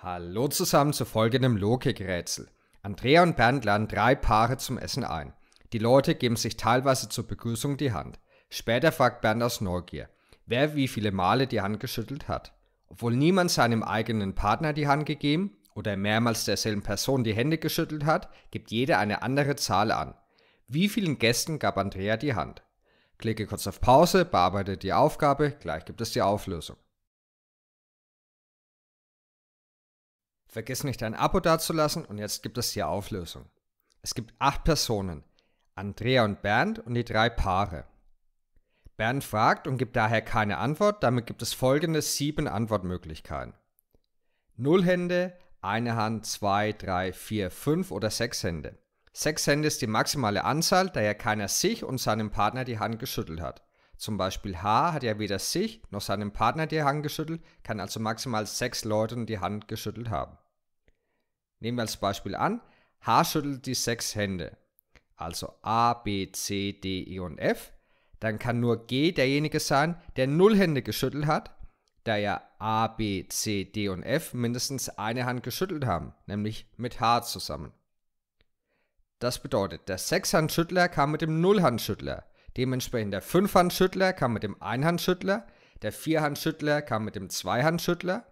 Hallo zusammen zu folgendem Logikrätsel. Andrea und Bernd laden drei Paare zum Essen ein. Die Leute geben sich teilweise zur Begrüßung die Hand. Später fragt Bernd aus Neugier, wer wie viele Male die Hand geschüttelt hat. Obwohl niemand seinem eigenen Partner die Hand gegeben oder mehrmals derselben Person die Hände geschüttelt hat, gibt jeder eine andere Zahl an. Wie vielen Gästen gab Andrea die Hand? Klicke kurz auf Pause, bearbeite die Aufgabe, gleich gibt es die Auflösung. Vergiss nicht ein Abo dazulassen und jetzt gibt es die Auflösung. Es gibt acht Personen, Andrea und Bernd und die drei Paare. Bernd fragt und gibt daher keine Antwort, damit gibt es folgende sieben Antwortmöglichkeiten. Null Hände, eine Hand, zwei, drei, vier, fünf oder sechs Hände. Sechs Hände ist die maximale Anzahl, daher keiner sich und seinem Partner die Hand geschüttelt hat. Zum Beispiel H hat ja weder sich noch seinem Partner die Hand geschüttelt, kann also maximal sechs Leuten die Hand geschüttelt haben. Nehmen wir als Beispiel an, H schüttelt die sechs Hände, also A, B, C, D, E und F. Dann kann nur G derjenige sein, der null Hände geschüttelt hat, da ja A, B, C, D und F mindestens eine Hand geschüttelt haben, nämlich mit H zusammen. Das bedeutet, der Sechshandschüttler kam mit dem Nullhandschüttler Dementsprechend der Fünfhandschüttler kam mit dem Einhandschüttler, der Vierhandschüttler kam mit dem Zweihandschüttler.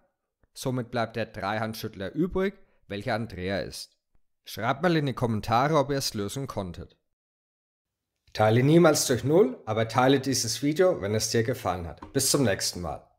Somit bleibt der Dreihandschüttler übrig, welcher Andrea ist. Schreibt mal in die Kommentare, ob ihr es lösen konntet. Teile niemals durch Null, aber teile dieses Video, wenn es dir gefallen hat. Bis zum nächsten Mal.